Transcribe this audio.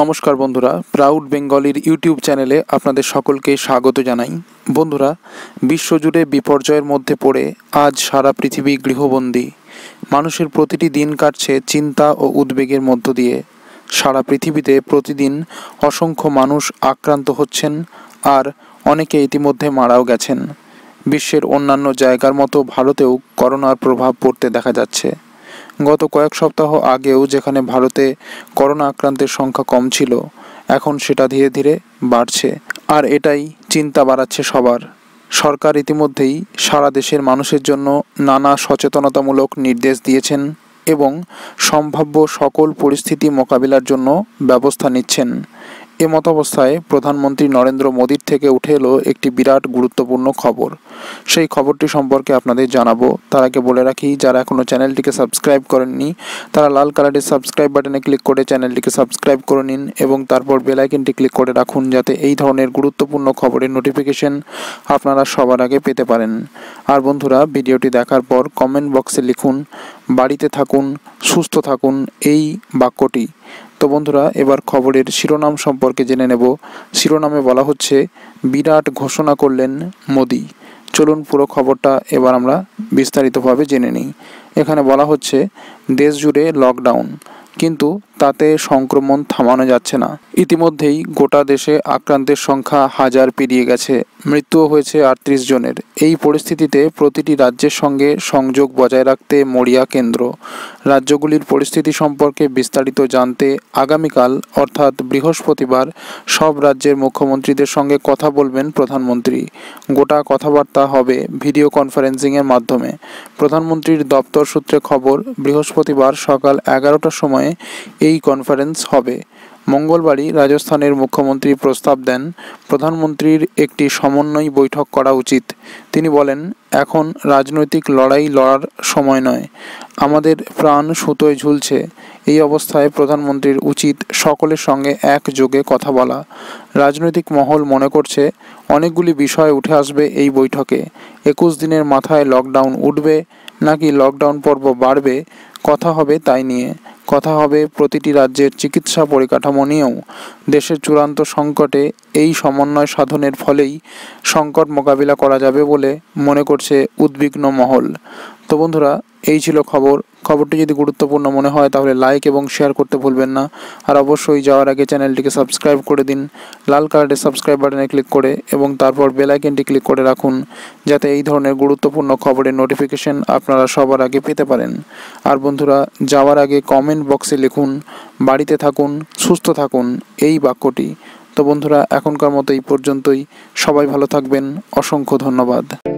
নমস্কার বন্ধুরা proud বেঙ্গলির YouTube চ্যানেলে আপনাদের সকলকে স্বাগত জানাই বন্ধুরা বিশ্বজুড়ে বিপর্যয়ের মধ্যে পড়ে আজ সারা পৃথিবী গৃহবন্দী মানুষের প্রতিটি দিন কাটছে চিন্তা ও উদ্বেগের মধ্য দিয়ে সারা পৃথিবীতে প্রতিদিন অসংখ্য মানুষ আক্রান্ত হচ্ছেন আর অনেকে ইতিমধ্যে মারাও গেছেন বিশ্বের অন্যান্য জায়গার মতো ভারতেও করোনার প্রভাব পড়তে দেখা যাচ্ছে গত কয়েক সপ্তাহ আগেও যেখানে ভারতে করোনা আক্রান্তের সংখ্যা কম ছিল এখন সেটা ধীরে ধীরে বাড়ছে আর এটাই চিন্তা বাড়াচ্ছে সবার সরকার ইতিমধ্যেই সারা দেশের মানুষের জন্য নানা সচেতনতামূলক নির্দেশ দিয়েছেন এবং সম্ভাব্য সকল পরিস্থিতি মোকাবিলার জন্য ব্যবস্থা নিচ্ছেন এ মতাবস্থায় প্রধানমন্ত্রী নরেন্দ্র মোদীর থেকে উঠে এলো একটি বিরাট গুরুত্বপূর্ণ খবর সেই খবরটি সম্পর্কে আপনাদের জানাবো তার আগে বলে রাখি যারা এখনও চ্যানেলটিকে সাবস্ক্রাইব করেননি তারা লাল কালারের সাবস্ক্রাইব বাটনে ক্লিক করে চ্যানেলটিকে সাবস্ক্রাইব করে নিন এবং তারপর বেলাইকনটি ক্লিক করে রাখুন যাতে এই ধরনের গুরুত্বপূর্ণ খবরের নোটিফিকেশন আপনারা সবার আগে পেতে পারেন আর বন্ধুরা ভিডিওটি দেখার পর কমেন্ট বক্সে লিখুন বাড়িতে থাকুন সুস্থ থাকুন এই বাক্যটি তো বন্ধুরা এবার খবরের শিরোনাম সম্পর্কে জেনে নেব শিরোনামে বলা হচ্ছে বিরাট ঘোষণা করলেন মোদি চলুন পুরো খবরটা এবার আমরা বিস্তারিতভাবে জেনে নিই এখানে বলা হচ্ছে দেশ জুড়ে লকডাউন কিন্তু তাতে সংক্রমণ থামানো যাচ্ছে না ইতিমধ্যেই গোটা দেশে আক্রান্তের সংখ্যা হাজার পেরিয়ে গেছে মৃত্যুও হয়েছে আটত্রিশ জনের এই পরিস্থিতিতে প্রতিটি রাজ্যের সঙ্গে সংযোগ বজায় রাখতে মরিয়া কেন্দ্র রাজ্যগুলির পরিস্থিতি সম্পর্কে বিস্তারিত জানতে আগামীকাল অর্থাৎ বৃহস্পতিবার সব রাজ্যের মুখ্যমন্ত্রীদের সঙ্গে কথা বলবেন প্রধানমন্ত্রী গোটা কথাবার্তা হবে ভিডিও কনফারেন্সিংয়ের মাধ্যমে প্রধানমন্ত্রীর দপ্তর সূত্রে খবর বৃহস্পতিবার সকাল এগারোটার সময়ে এই কনফারেন্স হবে মঙ্গলবারই রাজস্থানের মুখ্যমন্ত্রী প্রস্তাব দেন প্রধানমন্ত্রীর একটি সমন্বয় বৈঠক করা উচিত তিনি বলেন এখন রাজনৈতিক লড়াই লড়ার সময় নয় আমাদের প্রাণ সুতোয় ঝুলছে এই অবস্থায় প্রধানমন্ত্রীর উচিত সকলের সঙ্গে একযোগে কথা বলা রাজনৈতিক মহল মনে করছে অনেকগুলি বিষয় উঠে আসবে এই বৈঠকে একুশ দিনের মাথায় লকডাউন উঠবে নাকি লকডাউন পর্ব বাড়বে কথা হবে তাই নিয়ে কথা হবে প্রতিটি রাজ্যের চিকিৎসা পরিকাঠামো নিয়েও দেশের চূড়ান্ত সংকটে এই সমন্বয় সাধনের ফলেই সংকট মোকাবিলা করা যাবে বলে মনে করছে উদ্বিগ্ন মহল তো বন্ধুরা এই ছিল খবর খবরটি যদি গুরুত্বপূর্ণ মনে হয় তাহলে লাইক এবং শেয়ার করতে ভুলবেন না আর অবশ্যই যাওয়ার আগে চ্যানেলটিকে সাবস্ক্রাইব করে দিন লাল কালারের সাবস্ক্রাইব বাটনে ক্লিক করে এবং তারপর বেলাইকেনটি ক্লিক করে রাখুন যাতে এই ধরনের গুরুত্বপূর্ণ খবরের নোটিফিকেশন আপনারা সবার আগে পেতে পারেন আর বন্ধুরা যাওয়ার আগে কমেন্ট বক্সে লিখুন বাড়িতে থাকুন সুস্থ থাকুন এই বাক্যটি তো বন্ধুরা এখনকার মতো এই পর্যন্তই সবাই ভালো থাকবেন অসংখ্য ধন্যবাদ